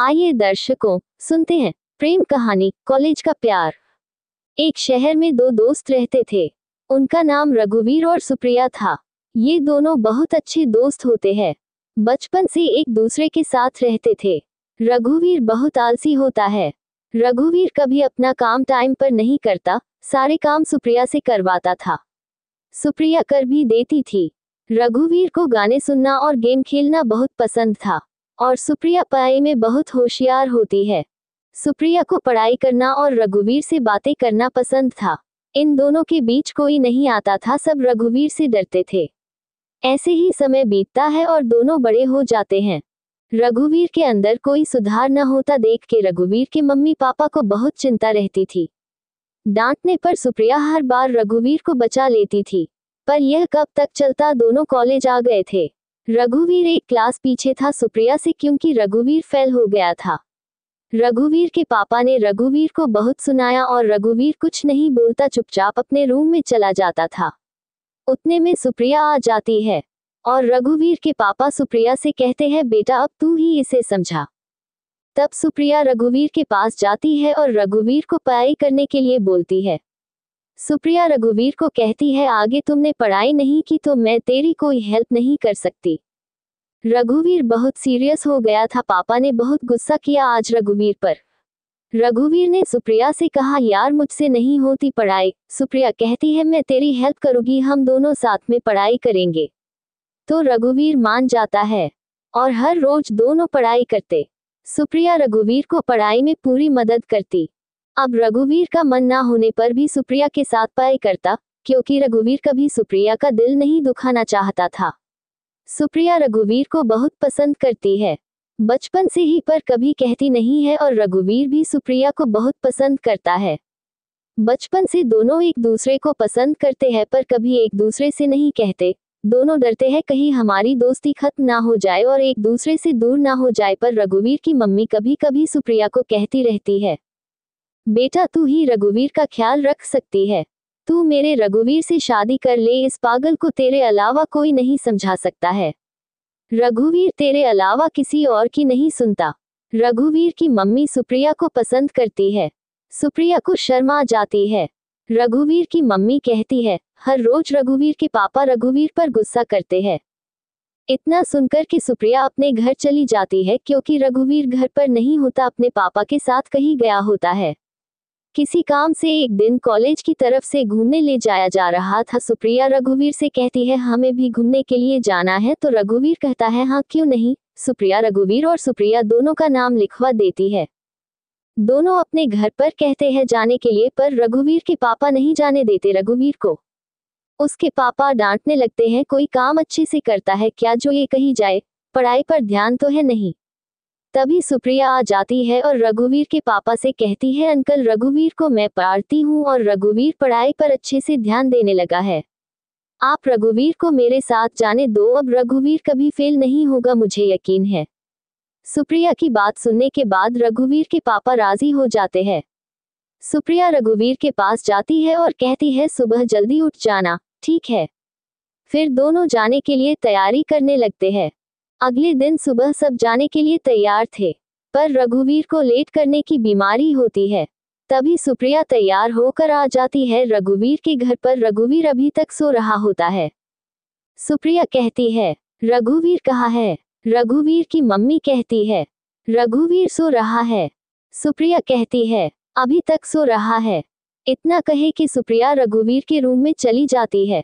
आइए दर्शकों सुनते हैं प्रेम कहानी कॉलेज का प्यार एक शहर में दो दोस्त रहते थे उनका नाम रघुवीर और सुप्रिया था ये दोनों बहुत अच्छे दोस्त होते हैं बचपन से एक दूसरे के साथ रहते थे रघुवीर बहुत आलसी होता है रघुवीर कभी अपना काम टाइम पर नहीं करता सारे काम सुप्रिया से करवाता था सुप्रिया कर भी देती थी रघुवीर को गाने सुनना और गेम खेलना बहुत पसंद था और सुप्रिया पढ़ाई में बहुत होशियार होती है सुप्रिया को पढ़ाई करना और रघुवीर से बातें करना पसंद था इन दोनों के बीच कोई नहीं आता था सब रघुवीर से डरते थे ऐसे ही समय बीतता है और दोनों बड़े हो जाते हैं रघुवीर के अंदर कोई सुधार न होता देख के रघुवीर के मम्मी पापा को बहुत चिंता रहती थी डांटने पर सुप्रिया हर बार रघुवीर को बचा लेती थी पर यह कब तक चलता दोनों कॉलेज आ गए थे रघुवीर एक क्लास पीछे था सुप्रिया से क्योंकि रघुवीर फेल हो गया था रघुवीर के पापा ने रघुवीर को बहुत सुनाया और रघुवीर कुछ नहीं बोलता चुपचाप अपने रूम में चला जाता था उतने में सुप्रिया आ जाती है और रघुवीर के पापा सुप्रिया से कहते हैं बेटा अब तू ही इसे समझा तब सुप्रिया रघुवीर के पास जाती है और रघुवीर को पढ़ाई करने के लिए बोलती है सुप्रिया रघुवीर को कहती है आगे तुमने पढ़ाई नहीं की तो मैं तेरी कोई हेल्प नहीं कर सकती रघुवीर बहुत सीरियस हो गया था पापा ने बहुत गुस्सा किया आज रघुवीर पर रघुवीर ने सुप्रिया से कहा यार मुझसे नहीं होती पढ़ाई सुप्रिया कहती है मैं तेरी हेल्प करूंगी हम दोनों साथ में पढ़ाई करेंगे तो रघुवीर मान जाता है और हर रोज दोनों पढ़ाई करते सुप्रिया रघुवीर को पढ़ाई में पूरी मदद करती अब रघुवीर का मन ना होने पर भी सुप्रिया के साथ पाए करता क्योंकि रघुवीर कभी सुप्रिया का दिल नहीं दुखाना चाहता था सुप्रिया रघुवीर को बहुत पसंद करती है बचपन से ही पर कभी कहती नहीं है और रघुवीर भी सुप्रिया को बहुत पसंद करता है बचपन से दोनों एक दूसरे को पसंद करते हैं पर कभी एक दूसरे से नहीं कहते दोनों डरते हैं कहीं हमारी दोस्ती खत्म ना हो जाए और एक दूसरे से दूर ना हो जाए पर रघुवीर की मम्मी कभी कभी सुप्रिया को कहती रहती है बेटा तू ही रघुवीर का ख्याल रख सकती है तू मेरे रघुवीर से शादी कर ले इस पागल को तेरे अलावा कोई नहीं समझा सकता है रघुवीर तेरे अलावा किसी और की नहीं सुनता रघुवीर की मम्मी सुप्रिया को पसंद करती है सुप्रिया को शर्मा जाती है रघुवीर की मम्मी कहती है हर रोज रघुवीर के पापा रघुवीर पर गुस्सा करते हैं इतना सुनकर कि सुप्रिया अपने घर चली जाती है क्योंकि रघुवीर घर पर नहीं होता अपने पापा के साथ कहीं गया होता है किसी काम से एक दिन कॉलेज की तरफ से घूमने ले जाया जा रहा था सुप्रिया रघुवीर से कहती है हमें भी घूमने के लिए जाना है तो रघुवीर कहता है हाँ क्यों नहीं सुप्रिया रघुवीर और सुप्रिया दोनों का नाम लिखवा देती है दोनों अपने घर पर कहते हैं जाने के लिए पर रघुवीर के पापा नहीं जाने देते रघुवीर को उसके पापा डांटने लगते हैं कोई काम अच्छे से करता है क्या जो ये कही जाए पढ़ाई पर ध्यान तो है नहीं तभी सुप्रिया आ जाती है और रघुवीर के पापा से कहती है अंकल रघुवीर को मैं पारती हूँ और रघुवीर पढ़ाई पर अच्छे से ध्यान देने लगा है आप रघुवीर को मेरे साथ जाने दो अब रघुवीर कभी फेल नहीं होगा मुझे यकीन है सुप्रिया की बात सुनने के बाद रघुवीर के पापा राजी हो जाते हैं सुप्रिया रघुवीर के पास जाती है और कहती है सुबह जल्दी उठ जाना ठीक है फिर दोनों जाने के लिए तैयारी करने लगते हैं अगले दिन सुबह सब जाने के लिए तैयार थे पर रघुवीर को लेट करने की बीमारी होती है तभी सुप्रिया तैयार होकर आ जाती है रघुवीर के घर पर रघुवीर अभी तक सो रहा होता है सुप्रिया कहती है रघुवीर कहा है रघुवीर की मम्मी कहती है रघुवीर सो रहा है सुप्रिया कहती है अभी तक सो रहा है इतना कहे कि सुप्रिया रघुवीर के रूम में चली जाती है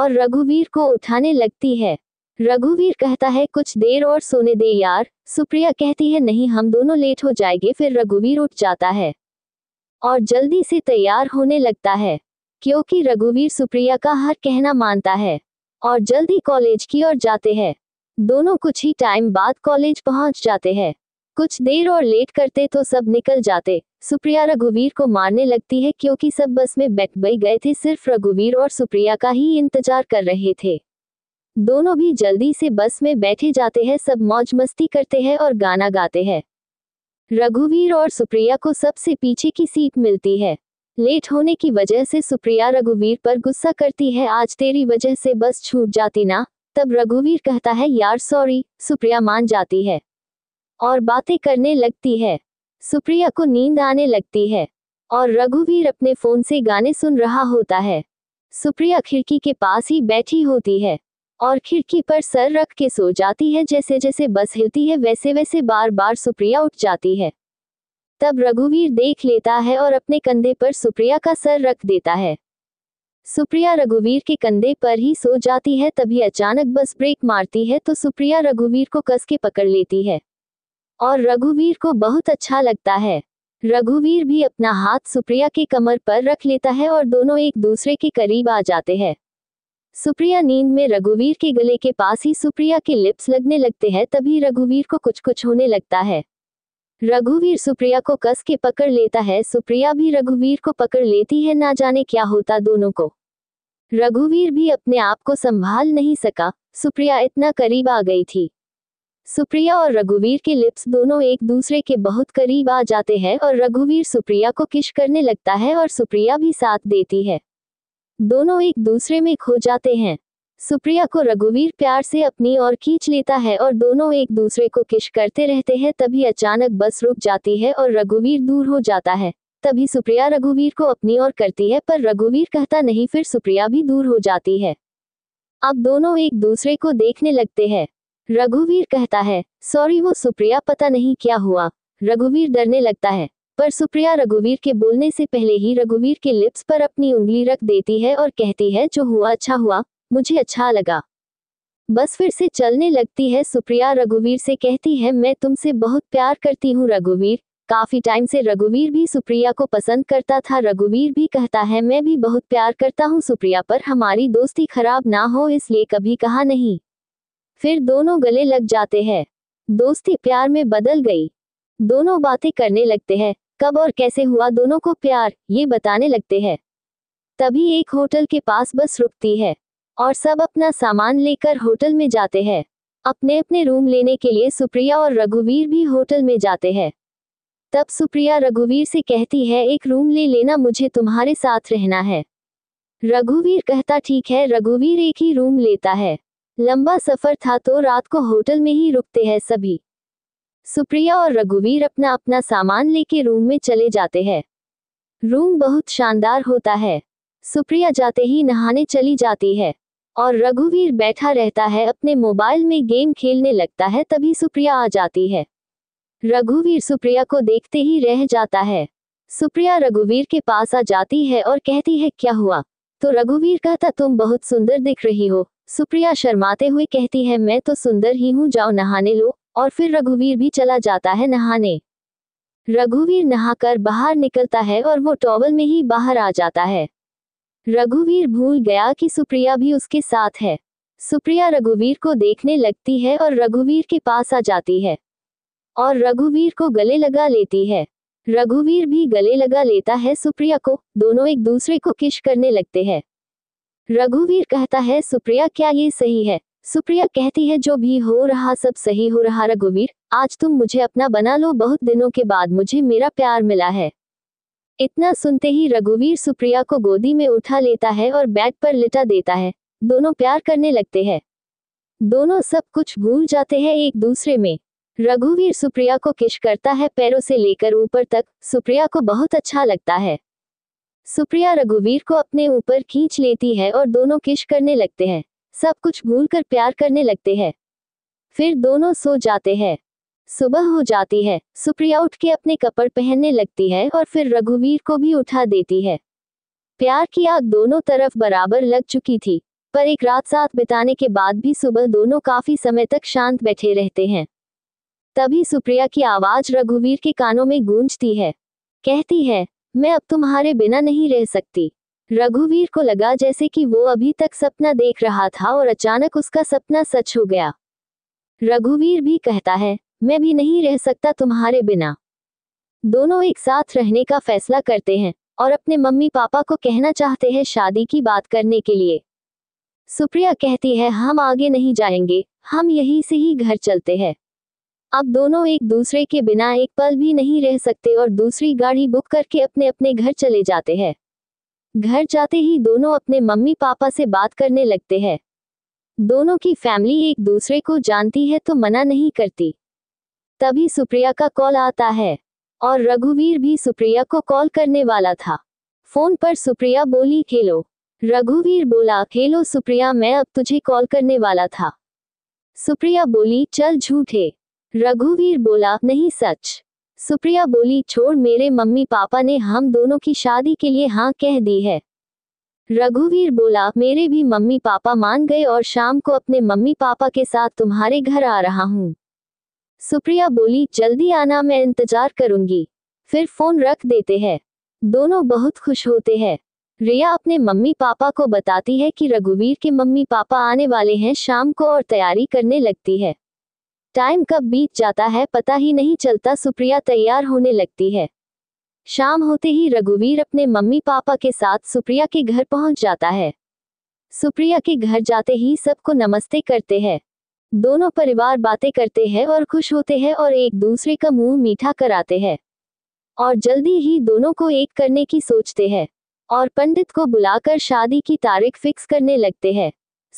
और रघुवीर को उठाने लगती है रघुवीर कहता है कुछ देर और सोने दे यार सुप्रिया कहती है नहीं हम दोनों लेट हो जाएंगे फिर रघुवीर उठ जाता है और जल्दी से तैयार होने लगता है क्योंकि रघुवीर सुप्रिया का हर कहना मानता है और जल्दी कॉलेज की ओर जाते हैं दोनों कुछ ही टाइम बाद कॉलेज पहुंच जाते हैं कुछ देर और लेट करते तो सब निकल जाते सुप्रिया रघुवीर को मारने लगती है क्योंकि सब बस में बैठ गए थे सिर्फ रघुवीर और सुप्रिया का ही इंतजार कर रहे थे दोनों भी जल्दी से बस में बैठे जाते हैं सब मौज मस्ती करते हैं और गाना गाते हैं रघुवीर और सुप्रिया को सबसे पीछे की सीट मिलती है लेट होने की वजह से सुप्रिया रघुवीर पर गुस्सा करती है आज तेरी वजह से बस छूट जाती ना तब रघुवीर कहता है यार सॉरी सुप्रिया मान जाती है और बातें करने लगती है सुप्रिया को नींद आने लगती है और रघुवीर अपने फोन से गाने सुन रहा होता है सुप्रिया खिड़की के पास ही बैठी होती है और खिड़की पर सर रख के सो जाती है जैसे जैसे बस हिलती है वैसे वैसे बार बार सुप्रिया उठ जाती है तब रघुवीर देख लेता है और अपने कंधे पर सुप्रिया का सर रख देता है सुप्रिया रघुवीर के कंधे पर ही सो जाती है तभी अचानक बस ब्रेक मारती है तो सुप्रिया रघुवीर को कस के पकड़ लेती है और रघुवीर को बहुत अच्छा लगता है रघुवीर भी अपना हाथ सुप्रिया के कमर पर रख लेता है और दोनों एक दूसरे के करीब आ जाते हैं सुप्रिया नींद में रघुवीर के गले के पास ही सुप्रिया के लिप्स लगने लगते हैं तभी रघुवीर को कुछ कुछ होने लगता है रघुवीर सुप्रिया को कस के पकड़ लेता है सुप्रिया भी रघुवीर को पकड़ लेती है ना जाने क्या होता दोनों को रघुवीर भी अपने आप को संभाल नहीं सका सुप्रिया इतना करीब आ गई थी सुप्रिया और रघुवीर के लिप्स दोनों एक दूसरे के बहुत करीब आ जाते हैं और रघुवीर सुप्रिया को किश करने लगता है और सुप्रिया भी साथ देती है दोनों एक दूसरे में खो जाते हैं सुप्रिया को रघुवीर प्यार से अपनी ओर खींच लेता है और दोनों एक दूसरे को किश करते रहते हैं तभी अचानक बस रुक जाती है और रघुवीर दूर हो जाता है तभी सुप्रिया रघुवीर को अपनी ओर करती है पर रघुवीर कहता नहीं फिर सुप्रिया भी दूर हो जाती है अब दोनों एक दूसरे को देखने लगते हैं रघुवीर कहता है सॉरी वो सुप्रिया पता नहीं क्या हुआ रघुवीर डरने लगता है पर सुप्रिया रघुवीर के बोलने से पहले ही रघुवीर के लिप्स पर अपनी उंगली रख देती है और कहती है जो हुआ अच्छा हुआ मुझे अच्छा लगा बस फिर से चलने लगती है सुप्रिया रघुवीर से कहती है मैं तुमसे बहुत प्यार करती हूँ रघुवीर काफी टाइम से रघुवीर भी सुप्रिया को पसंद करता था रघुवीर भी कहता है मैं भी बहुत प्यार करता हूँ सुप्रिया पर हमारी दोस्ती खराब ना हो इसलिए कभी कहा नहीं फिर दोनों गले लग जाते हैं दोस्ती प्यार में बदल गई दोनों बातें करने लगते हैं कब और कैसे हुआ दोनों को प्यार ये बताने लगते हैं तभी एक होटल के पास बस रुकती है और सब अपना सामान लेकर होटल में जाते हैं अपने अपने रूम लेने के लिए सुप्रिया और रघुवीर भी होटल में जाते हैं तब सुप्रिया रघुवीर से कहती है एक रूम ले लेना मुझे तुम्हारे साथ रहना है रघुवीर कहता ठीक है रघुवीर एक ही रूम लेता है लंबा सफर था तो रात को होटल में ही रुकते हैं सभी सुप्रिया और रघुवीर अपना अपना सामान लेके रूम में चले जाते हैं रूम बहुत शानदार होता है सुप्रिया जाते ही नहाने चली जाती है और रघुवीर बैठा रहता है अपने मोबाइल में गेम खेलने लगता है तभी सुप्रिया आ जाती है रघुवीर सुप्रिया को देखते ही रह जाता है सुप्रिया रघुवीर के पास आ जाती है और कहती है क्या हुआ तो रघुवीर कहता तुम बहुत सुंदर दिख रही हो सुप्रिया शर्माते हुए कहती है मैं तो सुंदर ही हूँ जाओ नहाने लो और फिर रघुवीर भी चला जाता है नहाने रघुवीर नहाकर बाहर निकलता है और वो टॉवल में ही बाहर आ जाता है रघुवीर भूल गया कि सुप्रिया भी उसके साथ है सुप्रिया रघुवीर को देखने लगती है और रघुवीर के पास आ जाती है और रघुवीर को गले लगा लेती है रघुवीर भी गले लगा लेता है सुप्रिया को दोनों एक दूसरे को किश करने लगते हैं रघुवीर कहता है सुप्रिया क्या ये सही है सुप्रिया कहती है जो भी हो रहा सब सही हो रहा रघुवीर आज तुम मुझे अपना बना लो बहुत दिनों के बाद मुझे मेरा प्यार मिला है इतना सुनते ही रघुवीर सुप्रिया को गोदी में उठा लेता है और बेड पर लिटा देता है दोनों प्यार करने लगते हैं दोनों सब कुछ भूल जाते हैं एक दूसरे में रघुवीर सुप्रिया को किश करता है पैरों से लेकर ऊपर तक सुप्रिया को बहुत अच्छा लगता है सुप्रिया रघुवीर को अपने ऊपर खींच लेती है और दोनों किश करने लगते हैं सब कुछ भूलकर प्यार करने लगते हैं फिर दोनों सो जाते हैं सुबह हो जाती है सुप्रिया उठ के अपने कपड़ पहनने लगती है और फिर रघुवीर को भी उठा देती है प्यार की आग दोनों तरफ बराबर लग चुकी थी पर एक रात साथ बिताने के बाद भी सुबह दोनों काफी समय तक शांत बैठे रहते हैं तभी सुप्रिया की आवाज रघुवीर के कानों में गूंजती है कहती है मैं अब तुम्हारे बिना नहीं रह सकती रघुवीर को लगा जैसे कि वो अभी तक सपना देख रहा था और अचानक उसका सपना सच हो गया रघुवीर भी कहता है मैं भी नहीं रह सकता तुम्हारे बिना दोनों एक साथ रहने का फैसला करते हैं और अपने मम्मी पापा को कहना चाहते हैं शादी की बात करने के लिए सुप्रिया कहती है हम आगे नहीं जाएंगे हम यहीं से ही घर चलते हैं अब दोनों एक दूसरे के बिना एक पल भी नहीं रह सकते और दूसरी गाड़ी बुक करके अपने अपने घर चले जाते हैं घर जाते ही दोनों अपने मम्मी पापा से बात करने लगते हैं दोनों की फैमिली एक दूसरे को जानती है तो मना नहीं करती तभी सुप्रिया का कॉल आता है और रघुवीर भी सुप्रिया को कॉल करने वाला था फोन पर सुप्रिया बोली खेलो रघुवीर बोला खेलो सुप्रिया मैं अब तुझे कॉल करने वाला था सुप्रिया बोली चल झूठे रघुवीर बोला नहीं सच सुप्रिया बोली छोड़ मेरे मम्मी पापा ने हम दोनों की शादी के लिए हाँ कह दी है रघुवीर बोला मेरे भी मम्मी पापा मान गए और शाम को अपने मम्मी पापा के साथ तुम्हारे घर आ रहा हूँ सुप्रिया बोली जल्दी आना मैं इंतजार करूंगी फिर फोन रख देते हैं दोनों बहुत खुश होते हैं रिया अपने मम्मी पापा को बताती है कि रघुवीर के मम्मी पापा आने वाले हैं शाम को और तैयारी करने लगती है टाइम कब बीत जाता है पता ही नहीं चलता सुप्रिया तैयार होने लगती है शाम होते ही रघुवीर अपने मम्मी पापा के साथ सुप्रिया के घर पहुंच जाता है सुप्रिया के घर जाते ही सबको नमस्ते करते हैं दोनों परिवार बातें करते हैं और खुश होते हैं और एक दूसरे का मुंह मीठा कराते हैं और जल्दी ही दोनों को एक करने की सोचते हैं और पंडित को बुलाकर शादी की तारीख फिक्स करने लगते हैं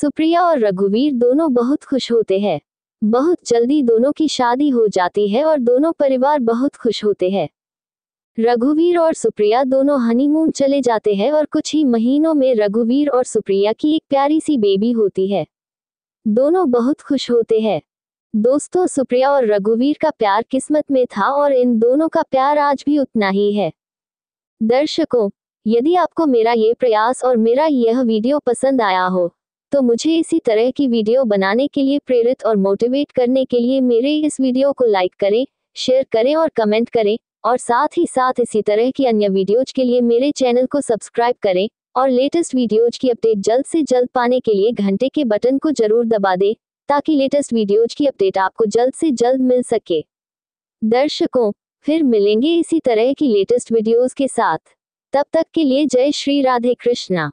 सुप्रिया और रघुवीर दोनों बहुत खुश होते हैं बहुत जल्दी दोनों की शादी हो जाती है और दोनों परिवार बहुत खुश होते हैं रघुवीर और सुप्रिया दोनों हनीमून चले जाते हैं और कुछ ही महीनों में रघुवीर और सुप्रिया की एक प्यारी सी बेबी होती है दोनों बहुत खुश होते हैं दोस्तों सुप्रिया और रघुवीर का प्यार किस्मत में था और इन दोनों का प्यार आज भी उतना ही है दर्शकों यदि आपको मेरा ये प्रयास और मेरा यह वीडियो पसंद आया हो तो मुझे इसी तरह की वीडियो बनाने के लिए प्रेरित और मोटिवेट करने के लिए मेरे इस वीडियो को लाइक करें शेयर करें और कमेंट करें और साथ ही साथ इसी तरह की अन्य वीडियोज के लिए मेरे चैनल को सब्सक्राइब करें और लेटेस्ट वीडियोज की अपडेट जल्द से जल्द पाने के लिए घंटे के बटन को जरूर दबा दें ताकि लेटेस्ट वीडियोज की अपडेट आपको जल्द से जल्द मिल सके दर्शकों फिर मिलेंगे इसी तरह की लेटेस्ट वीडियोज के साथ तब तक के लिए जय श्री राधे कृष्णा